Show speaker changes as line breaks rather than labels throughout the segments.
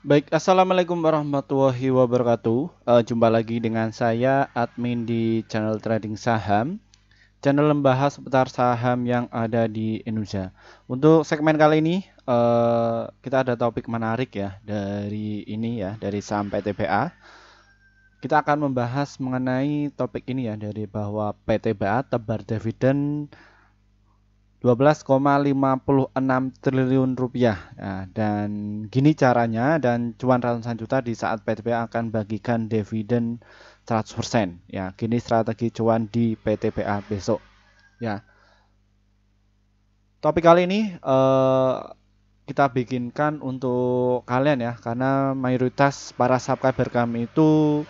Baik, assalamualaikum warahmatullahi wabarakatuh. Uh, jumpa lagi dengan saya, admin di channel trading saham, channel membahas seputar saham yang ada di Indonesia. Untuk segmen kali ini, uh, kita ada topik menarik ya dari ini ya, dari saham PTBA. Kita akan membahas mengenai topik ini ya dari bahwa PTBA tebar dividen 12,56 triliun rupiah nah, dan gini caranya dan cuan ratusan juta di saat PTB akan bagikan dividen 100% ya gini strategi cuan di PTBA besok ya topik kali ini eh, kita bikinkan untuk kalian ya karena mayoritas para subscriber kami itu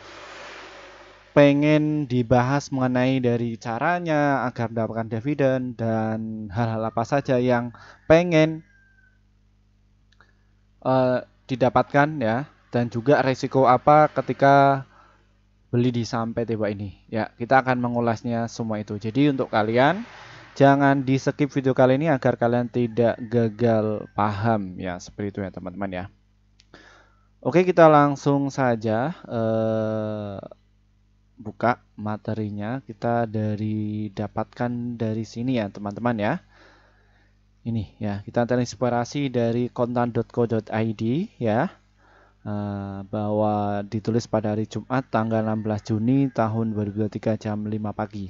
pengen dibahas mengenai dari caranya agar mendapatkan dividen dan hal-hal apa saja yang pengen uh, didapatkan ya dan juga resiko apa ketika beli di saham PT ini. Ya, kita akan mengulasnya semua itu. Jadi untuk kalian jangan di skip video kali ini agar kalian tidak gagal paham ya, seperti itu ya teman-teman ya. Oke, kita langsung saja eh buka materinya kita dari dapatkan dari sini ya teman-teman ya ini ya kita terinspirasi dari kontan.co.id ya eh, bahwa ditulis pada hari Jumat tanggal 16 Juni tahun 2023 jam 5 pagi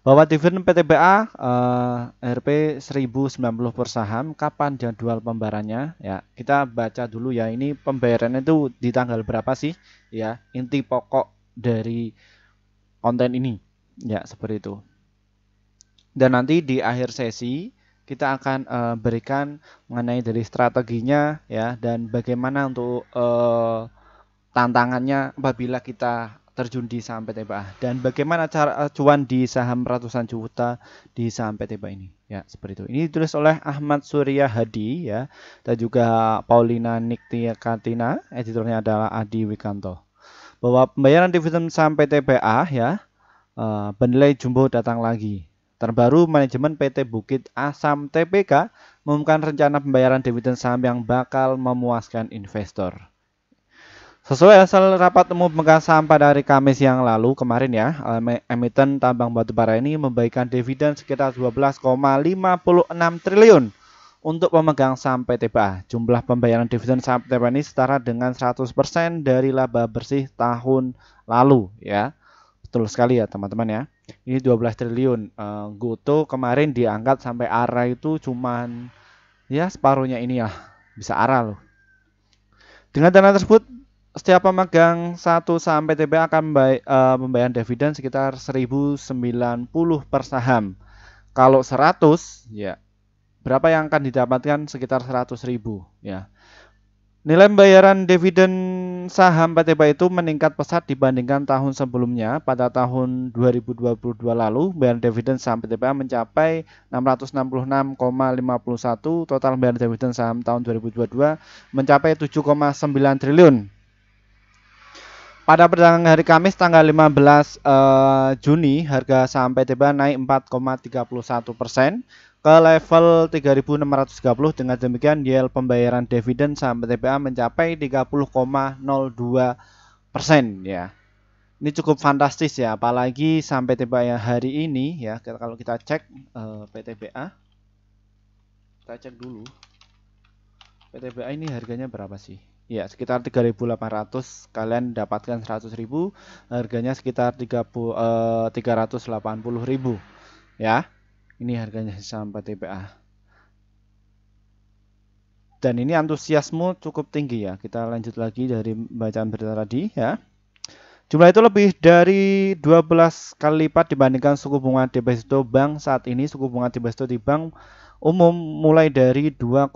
bahwa dividen PTBA eh, RP 1090 per saham kapan jadwal pembayarannya ya kita baca dulu ya ini pembayarannya itu di tanggal berapa sih ya inti pokok dari konten ini. Ya, seperti itu. Dan nanti di akhir sesi kita akan uh, berikan mengenai dari strateginya ya dan bagaimana untuk uh, tantangannya apabila kita terjun di saham PT dan bagaimana cara eh, cuan di saham ratusan juta di saham PT ini ya seperti itu ini ditulis oleh Ahmad Surya Hadi ya dan juga Paulina Niktia Katina editornya adalah Adi Wikanto bahwa pembayaran dividen saham PT PA ya uh, eh, penilai jumbo datang lagi. Terbaru manajemen PT Bukit Asam TPK mengumumkan rencana pembayaran dividen saham yang bakal memuaskan investor. Sesuai hasil rapat umum pemegang saham pada hari Kamis yang lalu kemarin ya, emiten tambang batu bara ini membaikkan dividen sekitar 12,56 triliun untuk pemegang saham PTBA, jumlah pembayaran dividen saham PTBA ini setara dengan 100% dari laba bersih tahun lalu ya. Betul sekali ya teman-teman ya. Ini 12 triliun. Uh, Goto kemarin diangkat sampai ARA itu cuman ya separuhnya ini ya, Bisa ARA loh. Dengan dana tersebut setiap pemegang satu saham PTBA akan membayar, eh, dividen sekitar 1090 per saham. Kalau 100 ya berapa yang akan didapatkan sekitar 100 ribu ya. Nilai pembayaran dividen saham PT itu meningkat pesat dibandingkan tahun sebelumnya. Pada tahun 2022 lalu, pembayaran dividen saham PT mencapai 666,51, total pembayaran dividen saham tahun 2022 mencapai 7,9 triliun. Pada perdagangan hari Kamis tanggal 15 uh, eh, Juni, harga saham PT naik 4,31 persen ke level 3630 dengan demikian yield pembayaran dividen saham TPA mencapai 30,02 persen ya ini cukup fantastis ya apalagi sampai TPA hari ini ya kalau kita cek uh, eh, PTBA kita cek dulu PTBA ini harganya berapa sih ya sekitar 3.800 kalian dapatkan 100.000 harganya sekitar 30 uh, 380.000 ya ini harganya saham PTPA dan ini antusiasmu cukup tinggi ya kita lanjut lagi dari bacaan berita tadi ya Jumlah itu lebih dari 12 kali lipat dibandingkan suku bunga deposito bank saat ini suku bunga deposito di bank umum mulai dari 2,5%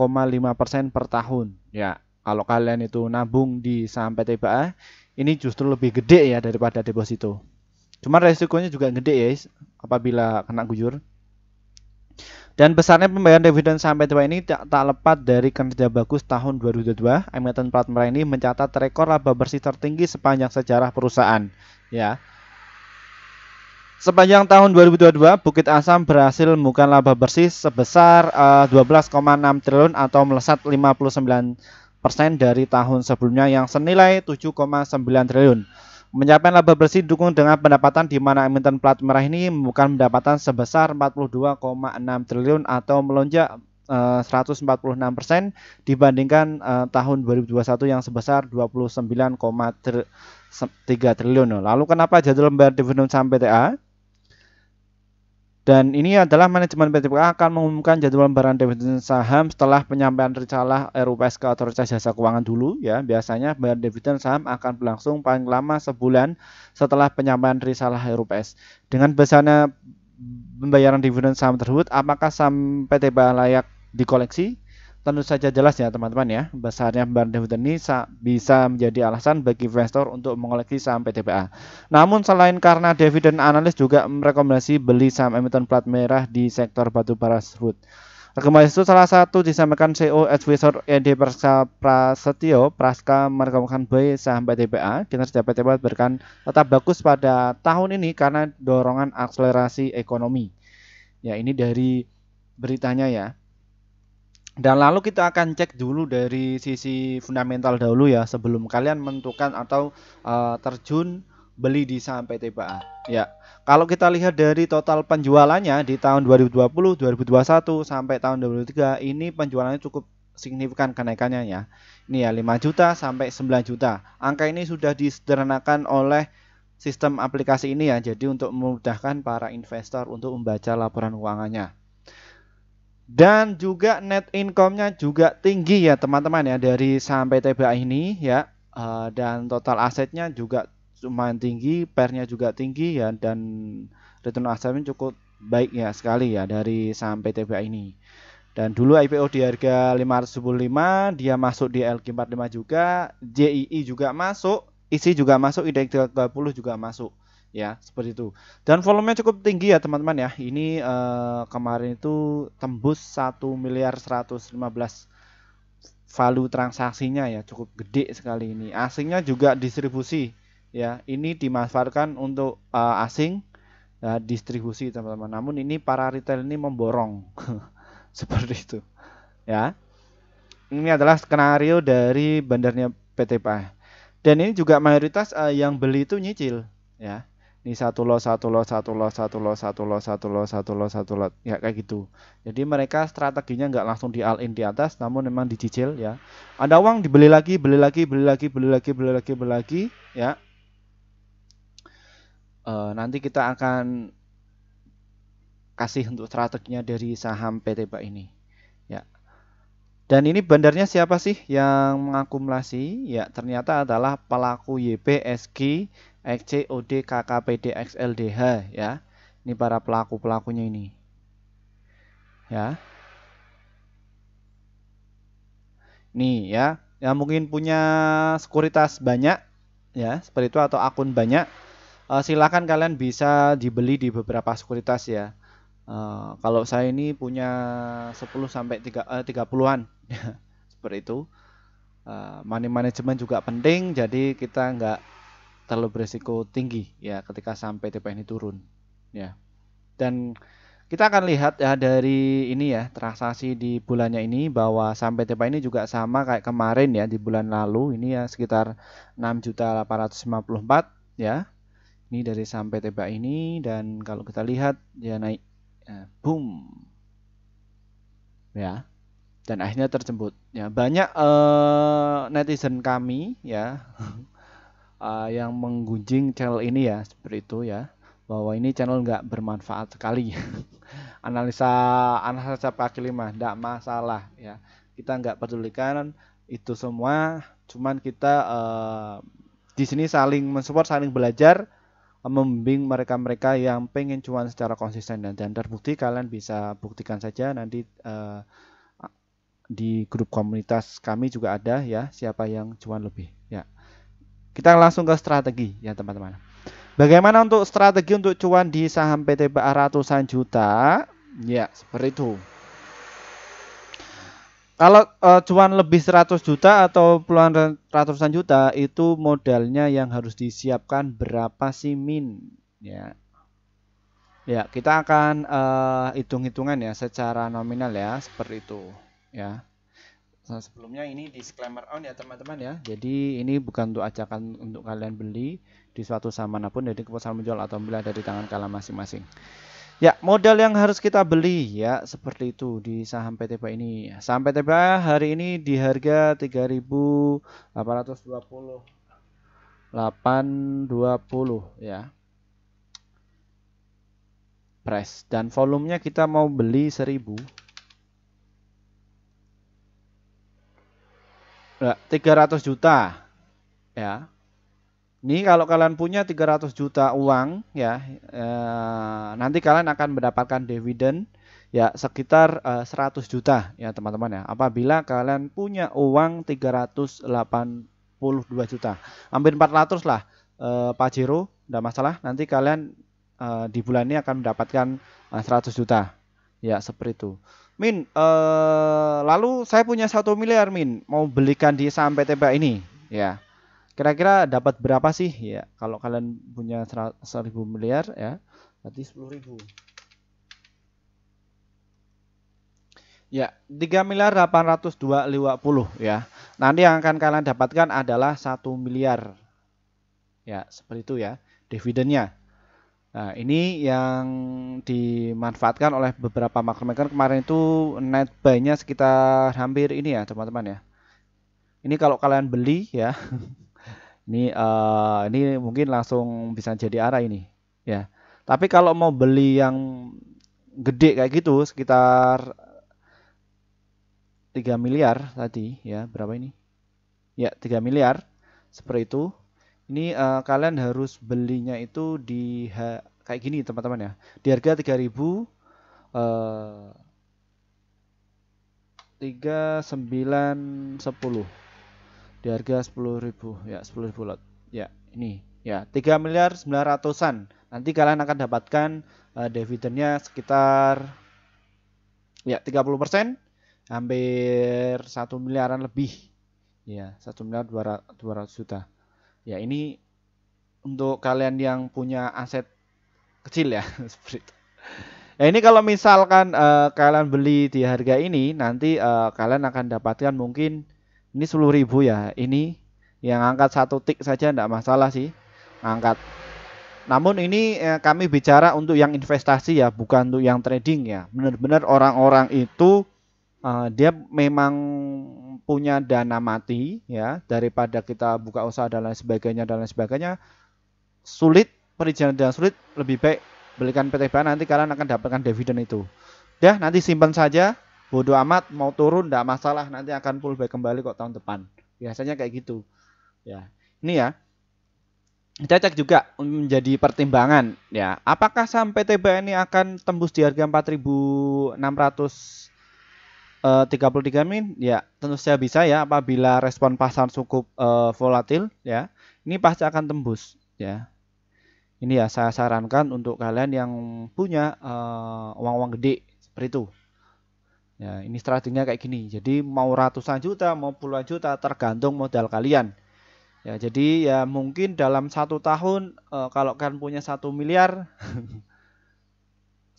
persen per tahun. Ya, kalau kalian itu nabung di saham PTBA, ini justru lebih gede ya daripada deposito. Cuma resikonya juga gede ya apabila kena guyur. Dan besarnya pembayaran dividen sampai tua ini tak, tak lepas dari kinerja bagus tahun 2022. Emiten plat merah ini mencatat rekor laba bersih tertinggi sepanjang sejarah perusahaan. Ya. Sepanjang tahun 2022, Bukit Asam berhasil membuka laba bersih sebesar uh, eh, 12,6 triliun atau melesat 59% persen dari tahun sebelumnya yang senilai 7,9 triliun mencapai laba bersih dukung dengan pendapatan di mana emiten plat merah ini bukan pendapatan sebesar 42,6 triliun atau melonjak 146% eh, dibandingkan uh, tahun 2021 yang sebesar 29,3 triliun. Lalu kenapa jadwal membayar dividen sampai TA? Dan ini adalah manajemen PTBA akan mengumumkan jadwal barang dividen saham setelah penyampaian risalah RUPS ke Otoritas Jasa Keuangan dulu ya. Biasanya barang dividen saham akan berlangsung paling lama sebulan setelah penyampaian risalah RUPS. Dengan besarnya pembayaran dividen saham tersebut, apakah saham PTPA layak dikoleksi? Tentu saja jelas ya teman-teman ya, besarnya pembayaran dividen ini bisa menjadi alasan bagi investor untuk mengoleksi saham PTPA. Namun selain karena dividen analis juga merekomendasi beli saham emiten plat merah di sektor batu bara tersebut. Rekomendasi itu salah satu disampaikan CEO Advisor ED Praska Prasetyo Praska merekomendasikan buy saham PTPA. Kinerja PTPA berkan tetap bagus pada tahun ini karena dorongan akselerasi ekonomi. Ya ini dari beritanya ya. Dan lalu kita akan cek dulu dari sisi fundamental dahulu ya sebelum kalian menentukan atau uh, terjun beli di saham PTBA. Ya. Kalau kita lihat dari total penjualannya di tahun 2020, 2021 sampai tahun 2023 ini penjualannya cukup signifikan kenaikannya ya. Ini ya 5 juta sampai 9 juta. Angka ini sudah disederhanakan oleh sistem aplikasi ini ya. Jadi untuk memudahkan para investor untuk membaca laporan keuangannya. Dan juga net income-nya juga tinggi ya teman-teman ya dari saham PTBA ini ya. Uh, dan total asetnya juga lumayan tinggi, pernya juga tinggi ya dan return asetnya cukup baik ya sekali ya dari saham PTBA ini. Dan dulu IPO di harga 515 dia masuk di lq 45 juga, JII juga masuk, ISI juga masuk, IDX30 juga masuk ya seperti itu dan volumenya cukup tinggi ya teman-teman ya ini uh, kemarin itu tembus 1 miliar 115 value transaksinya ya cukup gede sekali ini asingnya juga distribusi ya ini dimanfaatkan untuk uh, asing uh, distribusi teman-teman namun ini para retail ini memborong seperti itu ya ini adalah skenario dari bandarnya PT PA dan ini juga mayoritas uh, yang beli itu nyicil ya ini satu lot satu lot satu lot satu lot satu lot satu lot satu lot satu lot ya kayak gitu jadi mereka strateginya nggak langsung di all in di atas namun memang dicicil ya ada uang dibeli lagi beli lagi beli lagi beli lagi beli lagi beli lagi ya e, nanti kita akan kasih untuk strateginya dari saham PT Pak ini ya dan ini bandarnya siapa sih yang mengakumulasi? Ya, ternyata adalah pelaku YPSG XC, OD, KKPD, XLDH ya. Ini para pelaku-pelakunya ini. Ya. Nih ya, yang mungkin punya sekuritas banyak ya, seperti itu atau akun banyak, uh, silakan kalian bisa dibeli di beberapa sekuritas ya. Uh, kalau saya ini punya 10 sampai 3 uh, 30-an. seperti itu. Uh, money management juga penting jadi kita nggak terlalu beresiko tinggi ya ketika sampai TPN ini turun ya dan kita akan lihat ya dari ini ya transaksi di bulannya ini bahwa sampai TPN ini juga sama kayak kemarin ya di bulan lalu ini ya sekitar 6.854 ya ini dari sampai TPA ini dan kalau kita lihat ya naik ya, boom ya dan akhirnya terjemput ya banyak uh, netizen kami ya uh, yang menggunjing channel ini ya seperti itu ya bahwa ini channel nggak bermanfaat sekali analisa analisa capa kelima tidak masalah ya kita nggak pedulikan itu semua cuman kita uh, di sini saling mensupport saling belajar membimbing mereka-mereka yang pengen cuan secara konsisten dan, dan terbukti kalian bisa buktikan saja nanti uh, di grup komunitas kami juga ada ya siapa yang cuan lebih kita langsung ke strategi ya teman-teman. Bagaimana untuk strategi untuk cuan di saham PT PA ratusan juta? Ya, seperti itu. Kalau uh, cuan lebih 100 juta atau puluhan ratusan juta itu modalnya yang harus disiapkan berapa sih min? Ya. Ya, kita akan eh, hitung-hitungan ya secara nominal ya, seperti itu, ya. Nah, sebelumnya ini disclaimer on ya teman-teman ya. Jadi ini bukan untuk ajakan untuk kalian beli di suatu saham manapun. Jadi keputusan menjual atau membeli ada di tangan kalian masing-masing. Ya, modal yang harus kita beli ya seperti itu di saham PTBA ini. Saham PTBA hari ini di harga 3.820 820 ya. Price dan volumenya kita mau beli 1000 tiga 300 juta. Ya. Ini kalau kalian punya 300 juta uang ya, eh, nanti kalian akan mendapatkan dividen ya sekitar eh, 100 juta ya teman-teman ya. Apabila kalian punya uang 382 juta, hampir 400 lah eh, Pajero, enggak masalah. Nanti kalian eh, di bulan ini akan mendapatkan eh, 100 juta. Ya, seperti itu. Min, uh, lalu saya punya satu miliar Min, mau belikan di saham PT ini, ya. Kira-kira dapat berapa sih ya? Kalau kalian punya seribu miliar ya, berarti sepuluh ribu. Ya, tiga miliar delapan ratus dua puluh ya. Nanti yang akan kalian dapatkan adalah satu miliar. Ya, seperti itu ya dividennya. Nah, ini yang dimanfaatkan oleh beberapa maker kemarin itu net buy-nya sekitar hampir ini ya, teman-teman ya. Ini kalau kalian beli ya. ini uh, ini mungkin langsung bisa jadi arah ini ya. Tapi kalau mau beli yang gede kayak gitu sekitar 3 miliar tadi ya, berapa ini? Ya, 3 miliar seperti itu ini uh, kalian harus belinya itu di kayak gini teman-teman ya. Di harga 3000 uh, 3910 di harga 10.000 ya 10.000 lot. Ya, ini ya 3 miliar 900-an. Nanti kalian akan dapatkan uh, dividennya sekitar ya 30% hampir 1 miliaran lebih. Ya, 1 miliar 200 juta ya ini untuk kalian yang punya aset kecil ya seperti itu. Ya ini kalau misalkan uh, kalian beli di harga ini nanti uh, kalian akan dapatkan mungkin ini 10.000 ya. Ini yang angkat satu tik saja tidak masalah sih angkat. Namun ini eh, kami bicara untuk yang investasi ya, bukan untuk yang trading ya. Benar-benar orang-orang itu Eh, dia memang punya dana mati ya daripada kita buka usaha dan lain sebagainya dan lain sebagainya sulit perizinan dan sulit lebih baik belikan PTBA nanti kalian akan dapatkan dividen itu ya nanti simpan saja bodoh amat mau turun tidak masalah nanti akan back kembali kok tahun depan biasanya kayak gitu ya ini ya kita cek juga menjadi pertimbangan ya apakah saham PTBA ini akan tembus di harga 4600 33 eh, min ya tentu saja bisa ya apabila respon pasar cukup uh, volatil ya ini pasti akan tembus ya ini ya saya sarankan untuk kalian yang punya eh, uang-uang uh, gede seperti itu ya ini strateginya kayak gini jadi mau ratusan juta mau puluhan juta tergantung modal kalian ya jadi ya mungkin dalam satu tahun uh, kalau kalian punya satu miliar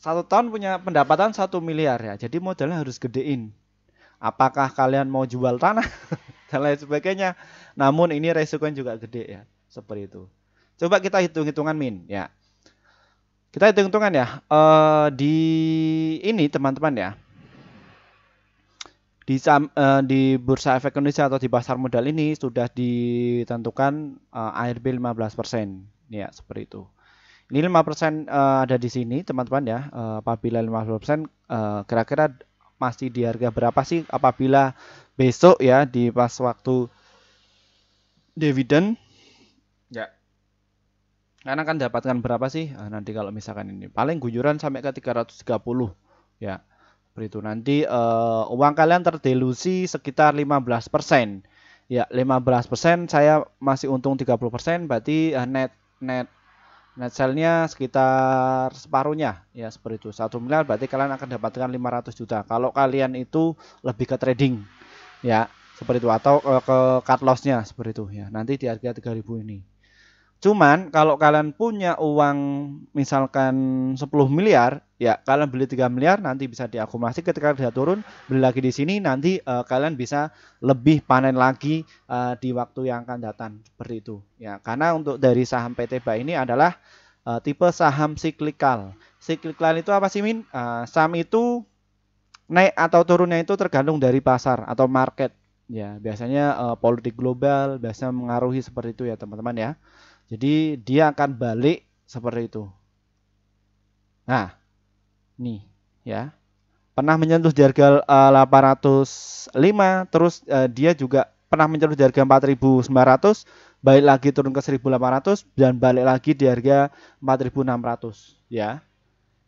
satu tahun punya pendapatan satu miliar ya. Jadi modalnya harus gedein. Apakah kalian mau jual tanah dan lain sebagainya? Namun ini resikonya juga gede ya, seperti itu. Coba kita hitung-hitungan min ya. Kita hitung-hitungan ya. E, di ini teman-teman ya. Di, e, di Bursa Efek Indonesia atau di pasar modal ini sudah ditentukan e, ARB 15%. Ya, seperti itu. Ini 5% uh, eh, ada di sini teman-teman ya. Uh, apabila 50% uh, eh, kira-kira masih di harga berapa sih apabila besok ya di pas waktu dividen ya karena kan dapatkan berapa sih uh, nanti kalau misalkan ini paling guyuran sampai ke 330 ya itu nanti uh, uang kalian terdelusi sekitar 15% ya 15% saya masih untung 30% berarti net net Netselnya sekitar separuhnya ya seperti itu. Satu miliar berarti kalian akan dapatkan 500 juta. Kalau kalian itu lebih ke trading ya seperti itu atau ke, eh, ke cut lossnya seperti itu ya. Nanti di harga 3000 ini. Cuman kalau kalian punya uang misalkan 10 miliar, ya kalian beli 3 miliar nanti bisa diakumulasi ketika dia turun, beli lagi di sini nanti uh, kalian bisa lebih panen lagi uh, di waktu yang akan datang seperti itu. Ya, karena untuk dari saham PT BA ini adalah uh, tipe saham siklikal. Siklikal itu apa sih, Min? Uh, saham itu naik atau turunnya itu tergantung dari pasar atau market. Ya, biasanya uh, politik global biasanya mengaruhi seperti itu ya, teman-teman ya. Jadi dia akan balik seperti itu. Nah, nih ya. Pernah menyentuh di harga 805, eh, terus eh, dia juga pernah menyentuh di harga 4900, balik lagi turun ke 1800 dan balik lagi di harga 4600 ya.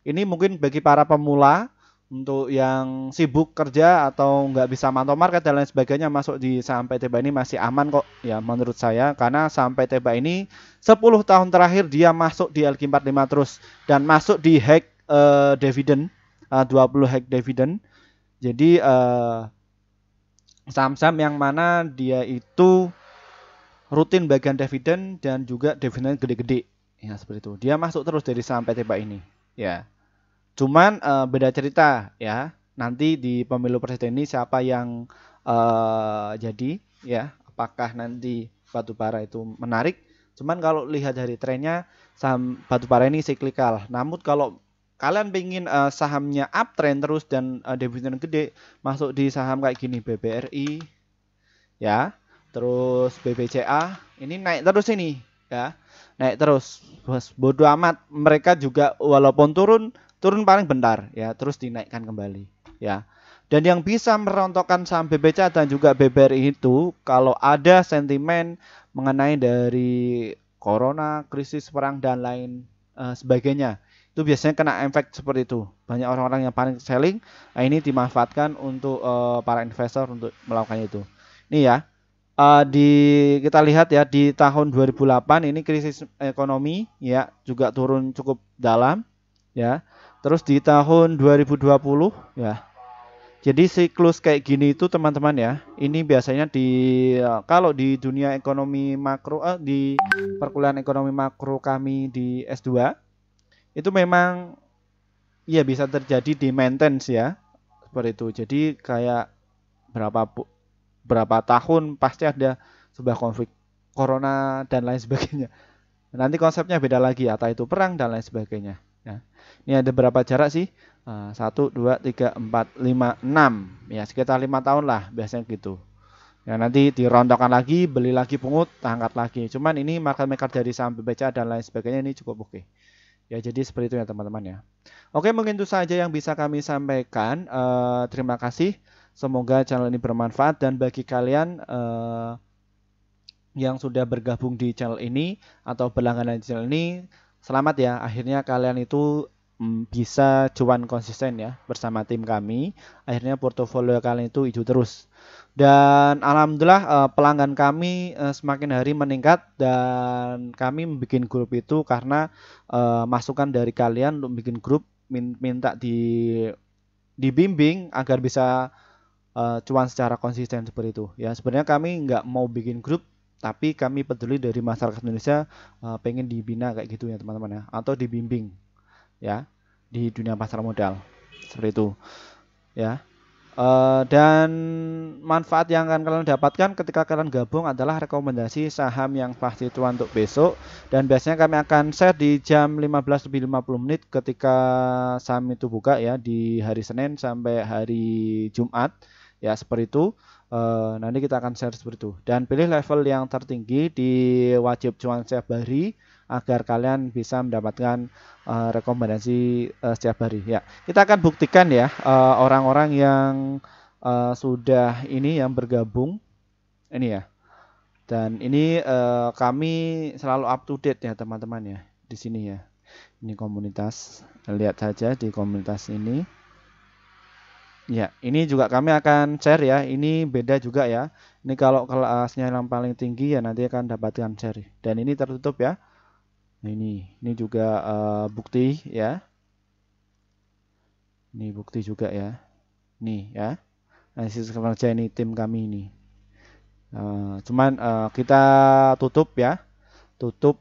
Ini mungkin bagi para pemula untuk yang sibuk kerja atau nggak bisa mantau market dan lain sebagainya masuk di saham PT Bank ini masih aman kok ya menurut saya karena saham PT Bank ini 10 tahun terakhir dia masuk di LQ45 terus dan masuk di hack uh, dividend eh, uh, 20 hack dividend jadi saham eh, saham-saham yang mana dia itu rutin bagian dividend dan juga dividend gede-gede ya seperti itu dia masuk terus dari saham PT Bank ini ya Cuman uh, beda cerita ya. Nanti di pemilu presiden ini siapa yang uh, jadi ya? Apakah nanti batu bara itu menarik? Cuman kalau lihat dari trennya saham batu bara ini siklikal. Namun kalau kalian pengen uh, eh, sahamnya uptrend terus dan uh, dividen gede, masuk di saham kayak gini BBRI ya. Terus BBCA ini naik terus ini ya naik terus Bos bodoh amat mereka juga walaupun turun turun paling bentar ya, terus dinaikkan kembali ya. Dan yang bisa merontokkan saham BBCA dan juga BBRI itu kalau ada sentimen mengenai dari corona, krisis perang dan lain uh, sebagainya. Itu biasanya kena efek seperti itu. Banyak orang-orang yang panik selling, nah ini dimanfaatkan untuk uh, para investor untuk melakukan itu. Ini ya. Uh, di kita lihat ya di tahun 2008 ini krisis ekonomi ya juga turun cukup dalam ya. Terus di tahun 2020 ya. Jadi siklus kayak gini itu teman-teman ya. Ini biasanya di ya, kalau di dunia ekonomi makro eh, di perkuliahan ekonomi makro kami di S2 itu memang ya bisa terjadi di maintenance ya. Seperti itu. Jadi kayak berapa berapa tahun pasti ada sebuah konflik corona dan lain sebagainya. Nanti konsepnya beda lagi, atau ya, itu perang dan lain sebagainya ya. ini ada berapa jarak sih? Eh, satu, dua, tiga, empat, lima, enam. Ya sekitar lima tahun lah biasanya gitu. Ya nanti dirontokkan lagi, beli lagi pungut, tangkat lagi. Cuman ini market maker dari saham BBCA dan lain sebagainya ini cukup oke. Ya jadi seperti itu ya teman-teman ya. Oke mungkin itu saja yang bisa kami sampaikan. E, terima kasih. Semoga channel ini bermanfaat dan bagi kalian e, yang sudah bergabung di channel ini atau berlangganan di channel ini selamat ya akhirnya kalian itu mm, bisa cuan konsisten ya bersama tim kami akhirnya portofolio kalian itu hijau terus dan alhamdulillah eh, pelanggan kami eh, semakin hari meningkat dan kami membuat grup itu karena eh, masukan dari kalian untuk bikin grup minta di dibimbing agar bisa cuan secara konsisten seperti itu ya sebenarnya kami nggak mau bikin grup tapi kami peduli dari masyarakat Indonesia uh, pengen dibina kayak gitu ya teman-teman ya atau dibimbing ya di dunia pasar modal seperti itu ya uh, dan manfaat yang akan kalian dapatkan ketika kalian gabung adalah rekomendasi saham yang pasti tuan untuk besok dan biasanya kami akan share di jam 15 lebih 50 menit ketika saham itu buka ya di hari Senin sampai hari Jumat ya seperti itu Uh, nanti kita akan share seperti itu. Dan pilih level yang tertinggi di wajib cuan setiap hari agar kalian bisa mendapatkan uh, rekomendasi uh, setiap hari. Ya, kita akan buktikan ya orang-orang uh, yang uh, sudah ini yang bergabung ini ya. Dan ini uh, kami selalu up to date ya teman-teman ya di sini ya. Ini komunitas. Lihat saja di komunitas ini. Ya, ini juga kami akan share ya. Ini beda juga ya. Ini kalau kelasnya yang paling tinggi ya nanti akan dapatkan share. Dan ini tertutup ya. Nah, ini, ini juga uh, bukti ya. Ini bukti juga ya. Nih ya. Analisis kerja ini tim kami ini. Uh, cuman uh, kita tutup ya. Tutup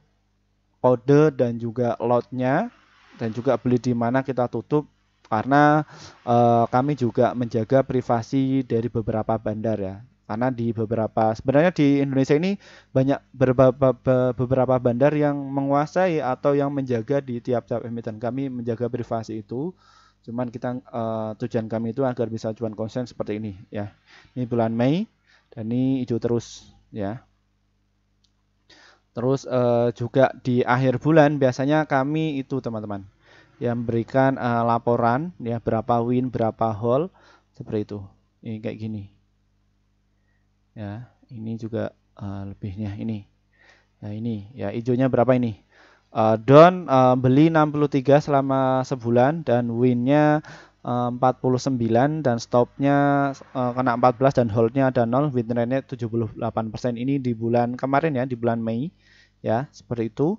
kode dan juga lotnya dan juga beli di mana kita tutup karena uh, kami juga menjaga privasi dari beberapa bandar ya karena di beberapa sebenarnya di Indonesia ini banyak beberapa beberapa bandar yang menguasai atau yang menjaga di tiap-tiap emiten kami menjaga privasi itu cuman kita uh, tujuan kami itu agar bisa cuan konsen seperti ini ya ini bulan Mei dan ini hijau terus ya terus uh, juga di akhir bulan biasanya kami itu teman-teman yang memberikan uh, laporan ya berapa win berapa hole seperti itu ini kayak gini ya ini juga uh, lebihnya ini ya ini ya hijaunya berapa ini uh, eh, down uh, beli 63 selama sebulan dan winnya uh, 49 dan stopnya uh, kena 14 dan holdnya ada 0 win rate 78% ini di bulan kemarin ya di bulan Mei ya seperti itu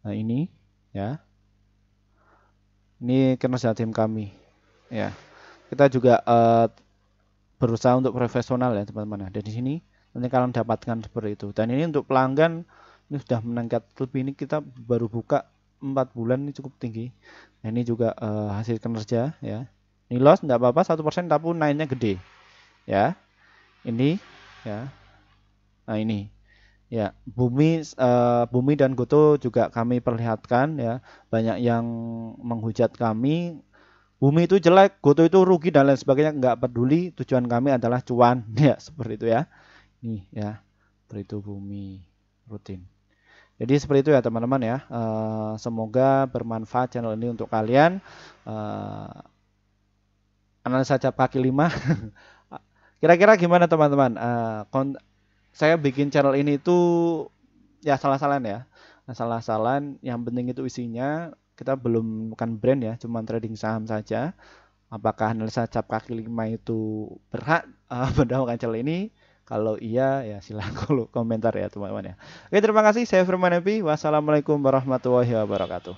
nah ini ya ini kinerja tim kami. Ya. Kita juga uh, berusaha untuk profesional ya teman-teman. Ya. Dan di sini nanti kalian dapatkan seperti itu. Dan ini untuk pelanggan ini sudah meningkat lebih ini kita baru buka 4 bulan ini cukup tinggi. Nah, ini juga uh, hasil kinerja ya. Ini loss enggak apa-apa persen tapi naiknya gede. Ya. Ini ya. Nah, ini Ya, bumi uh, bumi dan Goto juga kami perlihatkan ya, banyak yang menghujat kami. Bumi itu jelek, Goto itu rugi dan lain sebagainya, nggak peduli. Tujuan kami adalah cuan, ya seperti itu ya. Nih ya, seperti itu bumi rutin. Jadi seperti itu ya teman-teman ya. Uh, semoga bermanfaat channel ini untuk kalian. Uh, analisa cap kaki lima. Kira-kira gimana teman-teman? Uh, saya bikin channel ini itu ya salah-salan ya nah, salah-salan yang penting itu isinya kita belum bukan brand ya cuma trading saham saja apakah analisa cap kaki lima itu berhak uh, mendapatkan channel ini kalau iya ya silahkan komentar ya teman-teman ya oke terima kasih saya Firman Epi wassalamualaikum warahmatullahi wabarakatuh